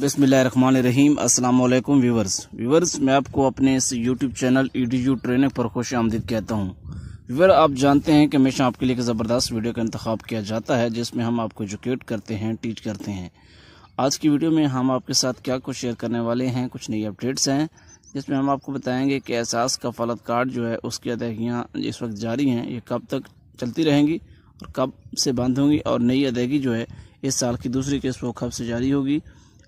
बसमीम अल्लाम viewers viewers मैं आपको अपने इस YouTube channel E e D U training पर खुश आमदीद कहता हूँ व्यूवर आप जानते हैं कि हमेशा आपके लिए एक ज़बरदस्त वीडियो का इंतखब किया जाता है जिसमें हम आपको एजुकेट करते हैं टीच करते हैं आज की वीडियो में हम आपके साथ क्या कुछ शेयर करने वाले हैं कुछ नई अपडेट्स हैं जिसमें हम आपको बताएँगे कि एहसास का फलत कार्ड जो है उसकी अदायगियाँ इस वक्त जारी हैं ये कब तक चलती रहेंगी और कब से बंद होंगी और नई अदायगी जो है इस साल की दूसरी किस्त वो कब से जारी होगी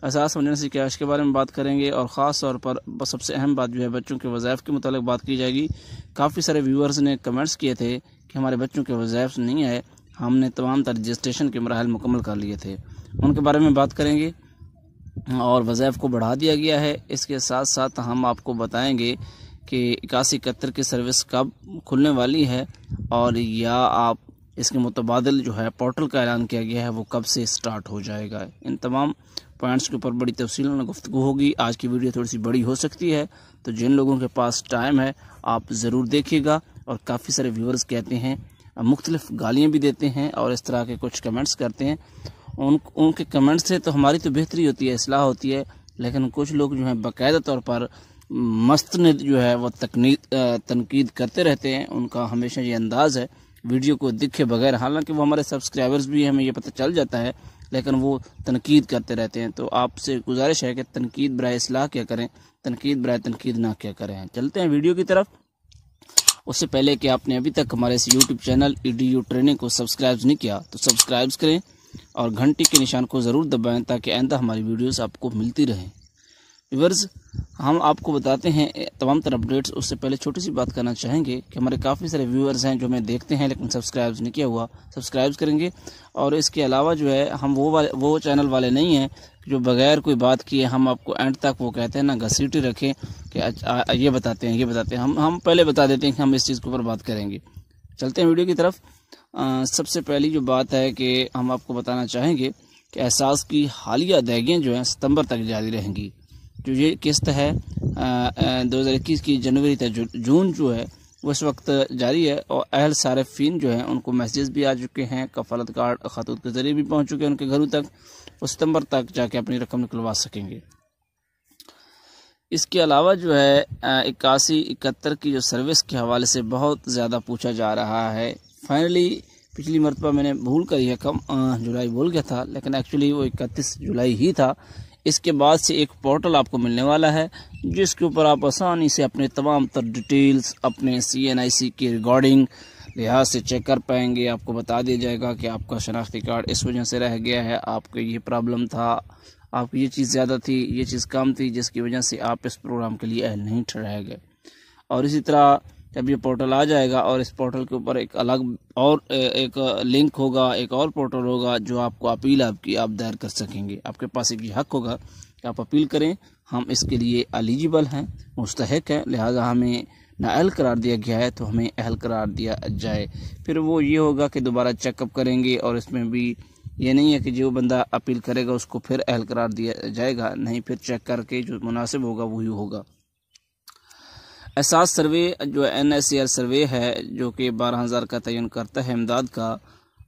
असास मदरसी के आज के बारे में बात करेंगे और ख़ास तौर पर सबसे अहम बात जो है बच्चों के वज़ाइफ के मतलब बात की जाएगी काफ़ी सारे व्यूअर्स ने कमेंट्स किए थे कि हमारे बच्चों के वज़ाइफ नहीं आए हमने तमाम तर रजिस्ट्रेशन के मरहल मुकम्मल कर लिए थे उनके बारे में बात करेंगे और वज़ैफ़ को बढ़ा दिया गया है इसके साथ साथ हम आपको बताएँगे कि इक्यासी इकहत्तर की सर्विस कब खुलने वाली है और या आप इसके मुतबाद जो है पोर्टल का ऐलान किया गया है वो कब से स्टार्ट हो जाएगा इन तमाम पॉइंट्स के ऊपर बड़ी तफसील गुफ्तु होगी आज की वीडियो थोड़ी सी बड़ी हो सकती है तो जिन लोगों के पास टाइम है आप ज़रूर देखिएगा और काफ़ी सारे व्यूवर्स कहते हैं मुख्तलिफ गालियाँ भी देते हैं और इस तरह के कुछ कमेंट्स करते हैं उन उनके कमेंट्स से तो हमारी तो बेहतरी होती है असलाह होती है लेकिन कुछ लोग जो हैं बाकायदा तौर पर मस्त ने जो है वह तकनीक तनकीद करते रहते हैं उनका हमेशा ये अंदाज़ है वीडियो को दिखे बगैर हालांकि वो हमारे सब्सक्राइबर्स भी हैं हमें ये पता चल जाता है लेकिन वो तनकीद करते रहते हैं तो आपसे गुजारिश है कि तनकीद बरए असलाह क्या करें तनकीद बरए तनकीद ना क्या करें चलते हैं वीडियो की तरफ उससे पहले कि आपने अभी तक हमारे इस YouTube channel E D U training को सब्सक्राइब नहीं किया तो सब्सक्राइब करें और घंटी के निशान को ज़रूर दबाएँ ताकि आइंदा हमारी वीडियोज़ आपको मिलती रहें व्यवर्स हम आपको बताते हैं तमाम तरह अपडेट्स उससे पहले छोटी सी बात करना चाहेंगे कि हमारे काफ़ी सारे व्यूअर्स हैं जो हमें देखते हैं लेकिन सब्सक्राइब नहीं किया हुआ सब्सक्राइब करेंगे और इसके अलावा जो है हम वो वाले वो चैनल वाले नहीं हैं जो बगैर कोई बात किए हम आपको एंड तक वो कहते हैं ना घसीटी रखें कि ये बताते हैं ये बताते हैं हम हम पहले बता देते हैं कि हम इस चीज़ के ऊपर बात करेंगे चलते हैं वीडियो की तरफ सबसे पहली जो बात है कि हम आपको बताना चाहेंगे कि एहसास की हालिया अदायगियाँ जो हैं सितंबर तक जारी रहेंगी जो ये किस्त है दो हज़ार इक्कीस की जनवरी तक जून जो है उस वक्त जारी है और अहल सारफिन जो है उनको मैसेज भी आ चुके हैं कफालत कार्ड खतूत के ज़रिए भी पहुँच चुके हैं उनके घरों तक और सितम्बर तक जाके अपनी रकम निकलवा सकेंगे इसके अलावा जो है इक्यासी इकहत्तर की जो सर्विस के हवाले से बहुत ज़्यादा पूछा जा रहा है फाइनली पिछली मरतबा मैंने भूल कर यह कम जुलाई बोल गया था लेकिन एक्चुअली वो इकतीस जुलाई ही था इसके बाद से एक पोर्टल आपको मिलने वाला है जिसके ऊपर आप आसानी से अपने तमाम तर डिटेल्स अपने सी एन आई सी की रिगार्डिंग लिहाज से चेक कर पाएंगे आपको बता दिया जाएगा कि आपका शनाख्ती कार्ड इस वजह से रह गया है आपको ये प्रॉब्लम था आपकी ये चीज़ ज़्यादा थी ये चीज़ कम थी जिसकी वजह से आप इस प्रोग्राम के लिए अहल नहीं ठहराए गए और इसी तरह जब ये पोर्टल आ जाएगा और इस पोर्टल के ऊपर एक अलग और एक लिंक होगा एक और पोर्टल होगा जो आपको अपील आपकी आप दायर कर सकेंगे आपके पास एक ये हक होगा कि आप अपील करें हम इसके लिए एलिजिबल हैं मुस्तक हैं लिहाजा हमें अहल करार दिया गया है तो हमें अहल करार दिया जाए फिर वो ये होगा कि दोबारा चेकअप करेंगे और इसमें भी ये नहीं है कि जो बंदा अपील करेगा उसको फिर अहल करार दिया जाएगा नहीं फिर चेक करके जो मुनासिब होगा वही होगा एहसास सर्वे जो N S C R survey है जो कि बारह हज़ार का तयन करता है इमदाद का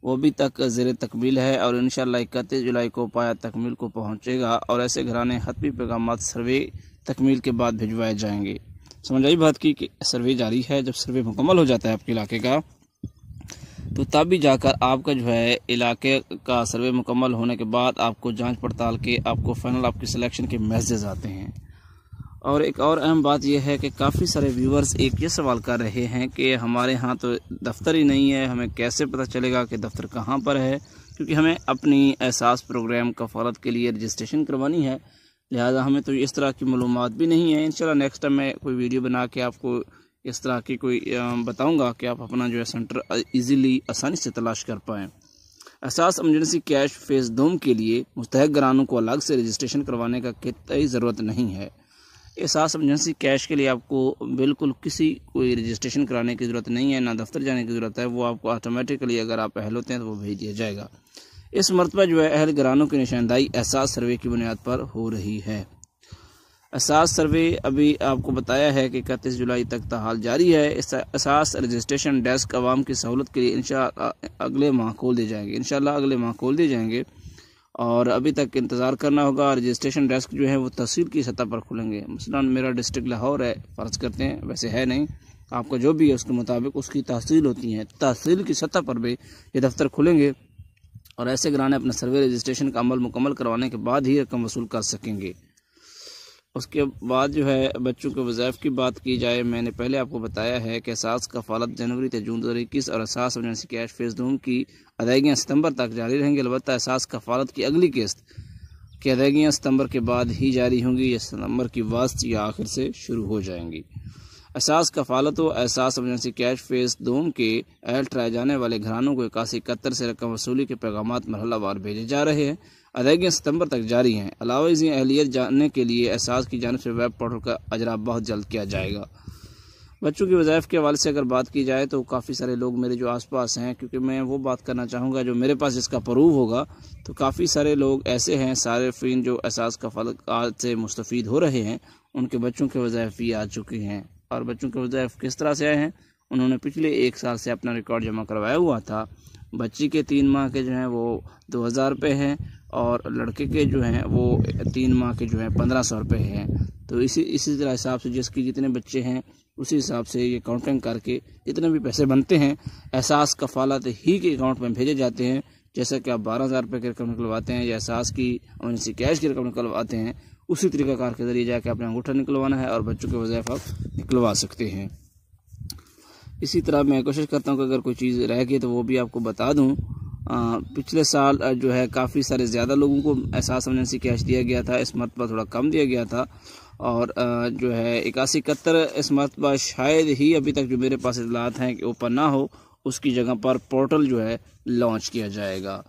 वो भी तक ज़ेर तकमील है और इन इकतीस जुलाई को पाया तकमील को पहुँचेगा और ऐसे घराने हतमी पैगाम सर्वे तकमील के बाद भिजवाए जाएंगे समझ आई बात की कि सर्वे जारी है जब सर्वे मुकम्मल हो जाता है आपके इलाके का तो तब भी जाकर आपका जो है इलाके का सर्वे मुकम्मल होने के बाद आपको जांच पड़ताल के आपको फाइनल आपके सिलेक्शन के मैसेज आते हैं और एक और अहम बात यह है कि काफ़ी सारे व्यूवर्स एक ये सवाल कर रहे हैं कि हमारे यहाँ तो दफ्तर ही नहीं है हमें कैसे पता चलेगा कि दफ्तर कहाँ पर है क्योंकि हमें अपनी एहसास प्रोग्राम कफालत के लिए रजिस्ट्रेशन करवानी है लिहाजा हमें तो इस तरह की मालूम भी नहीं है इन नेक्स्ट टाइम मैं कोई वीडियो बना के आपको इस तरह की कोई बताऊंगा कि आप अपना जो है सेंटर इजीली आसानी से तलाश कर पाएँ एहसास एमरजेंसी कैश फेस दोम के लिए मुस्तक ग्रानों को अलग से रजिस्ट्रेशन करवाने का कितनी ज़रूरत नहीं है एहसास एमरजेंसी कैश के लिए आपको बिल्कुल किसी कोई रजिस्ट्रेशन कराने की ज़रूरत नहीं है ना दफ्तर जाने की ज़रूरत है वो आपको ऑटोमेटिकली अगर आप अहल होते हैं तो वो भेज दिया जाएगा इस मरतबा जो है अहल ग्रानों की निशानदाही एहसास सर्वे की बुनियाद पर हो रही है एहसास सर्वे अभी आपको बताया है कि इकतीस जुलाई तक हाल जारी है एहसास रजिस्ट्रेशन डेस्क आवाम की सहूलत के लिए इन अगले माह खोल दिए जाएंगे इन अगले माह खोल दिए जाएंगे और अभी तक इंतज़ार करना होगा रजिस्ट्रेशन डेस्क जो है वो तहसील की सतह पर खुलेंगे मसला मेरा डिस्ट्रिक्ट लाहौर है फ़र्ज़ करते हैं वैसे है नहीं आपका जो भी है उसके मुताबिक उसकी तहसील होती है तहसील की सतह पर भी ये दफ्तर खुलेंगे और ऐसे ग्राने अपना सर्वे रजिस्ट्रेशन का अमल मुकम्मल करवाने के बाद ही रकम वसूल कर सकेंगे उसके बाद जो है बच्चों के वज़ायफ़ की बात की जाए मैंने पहले आपको बताया है कि एहसास का फालत जनवरी से जून दो हज़ार इक्कीस और असास एमरजेंसी कैश फेज दो की अदायगियाँ सितंबर तक जारी रहेंगी अलबत्त एहसास का फालत की अगली किस्त की अदायगियाँ सितंबर के बाद ही जारी होंगी या सितंबर की वास्त या आखिर से शुरू हो जाएंगी एहसास कफालत व एहसास एमरजेंसी कैश फेस दो के एहल ट्राए जाने वाले घरानों को इक्यासी इकहत्तर से रकम वसूली के पैगाम मरहला वार भेजे जा रहे हैं अदायगियाँ सितंबर तक जारी हैं अलावा इसी अहलियत जानने के लिए एहसास की जानब से वेब पोर्टल का अजरा बहुत जल्द किया जाएगा बच्चों की वजायफ़ के हवाले से अगर बात की जाए तो काफ़ी सारे लोग मेरे जो आसपास हैं क्योंकि मैं वो बात करना चाहूँगा जो मेरे पास इसका प्रूव होगा तो काफ़ी सारे लोग ऐसे हैं सारफिन जो एहसास का फल से मुस्तफ़ हो रहे हैं उनके बच्चों के वज़ायफ भी आ चुके हैं और बच्चों के वजायफ़ किस तरह से आए हैं उन्होंने पिछले एक साल से अपना रिकॉर्ड जमा करवाया हुआ था बच्ची के तीन माह के जो हैं वो दो हज़ार रुपये हैं और लड़के के जो हैं वो तीन माह के जो हैं पंद्रह सौ रुपये हैं तो इसी इसी तरह हिसाब से जिसकी जितने बच्चे हैं उसी हिसाब से ये काउंटिंग करके जितने भी पैसे बनते हैं एहसास कफालत ही के अकाउंट में भेजे जाते हैं जैसा कि आप बारह हज़ार रुपये की रकम निकलवाते हैं या एहसास की इमरजेंसी कैश की रकम निकलवाते हैं उसी तरीक़ाकार के ज़रिए जाके अपने अंगूठा निकलवाना है और बच्चों के वजह आप निकलवा सकते हैं इसी तरह मैं कोशिश करता हूँ कि अगर कोई चीज़ रह गई तो वो भी आपको बता दूँ पिछले साल जो है काफ़ी सारे ज़्यादा लोगों को एहसास एमरजेंसी कैश दिया गया था इस मरतबा थोड़ा कम दिया गया था और जो है इक्यासी इकहत्तर इस मरतबा शायद ही अभी तक जो मेरे पास इतलात हैं कि ओपन ना हो उसकी जगह पर पोर्टल जो है लॉन्च किया जाएगा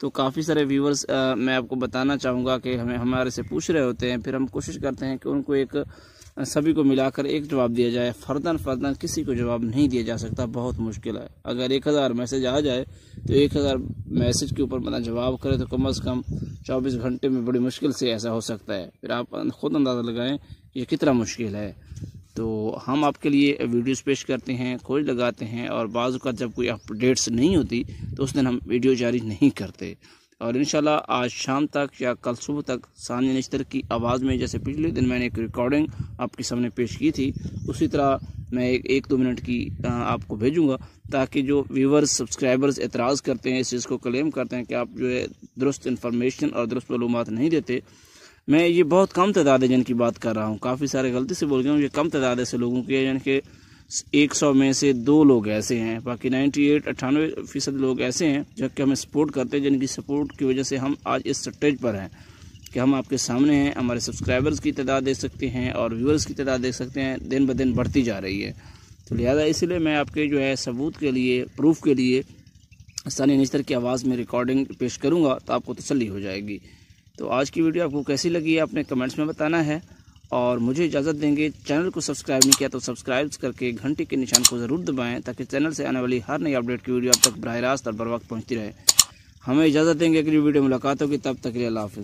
तो काफ़ी सारे व्यूवर्स मैं आपको बताना चाहूँगा कि हमें हमारे से पूछ रहे होते हैं फिर हम कोशिश करते हैं कि उनको एक सभी को मिलाकर एक जवाब दिया जाए फर्दन फर्दन किसी को जवाब नहीं दिया जा सकता बहुत मुश्किल है अगर एक हज़ार मैसेज आ जाए तो एक हज़ार मैसेज के ऊपर बंदा जवाब करे तो कम अज़ कम चौबीस घंटे में बड़ी मुश्किल से ऐसा हो सकता है फिर आप ख़ुद अंदाज़ा लगाएं ये कितना मुश्किल है तो हम आपके लिए वीडियोस पेश करते हैं खोज लगाते हैं और बाज़ का जब कोई अपडेट्स नहीं होती तो उस दिन हम वीडियो जारी नहीं करते और इन आज शाम तक या कल सुबह तक सानिया नश्तर की आवाज़ में जैसे पिछले दिन मैंने एक रिकॉर्डिंग आपके सामने पेश की थी उसी तरह मैं एक एक दो मिनट की आपको भेजूंगा ताकि जो व्यूवर्स सब्सक्राइबर्स एतराज़ करते हैं इस चीज़ को क्लेम करते हैं कि आप जो है दुरुस्त इन्फॉर्मेशन और दुरुस्त मालूम नहीं देते मैं ये बहुत कम तादाद है जिनकी बात कर रहा हूँ काफ़ी सारे गलती से बोल गया हूँ ये कम तादाद ऐसे लोगों की है जिनके एक सौ में से दो लोग ऐसे हैं बाकी नाइन्टी एट अट्ठानवे फीसद लोग ऐसे हैं जो कि हमें सपोर्ट करते हैं जिनकी सपोर्ट की वजह से हम आज इस स्टेज पर हैं कि हम आपके सामने हैं हमारे सब्सक्राइबर्स की तादाद देख सकते हैं और व्यूअर्स की तादाद देख सकते हैं दिन ब दिन बढ़ती जा रही है तो लिहाजा इसलिए मैं आपके जो है सबूत के लिए प्रूफ के लिए स्थानीय निस्तर की आवाज़ में रिकॉर्डिंग पेश करूँगा तो आपको तसली हो जाएगी तो आज की वीडियो आपको कैसी लगी है आपने कमेंट्स में बताना है और मुझे इजाज़त देंगे चैनल को सब्सक्राइब नहीं किया तो सब्सक्राइब करके घंटे के निशान को ज़रूर दबाएं ताकि चैनल से आने वाली हर नई अपडेट की वीडियो अब तक बरह रास्त और बर वक्त पहुँचती रहे हमें इजाज़त देंगे अगली वीडियो मुलाकात होगी तब तक लिए अल्लाह हाफ़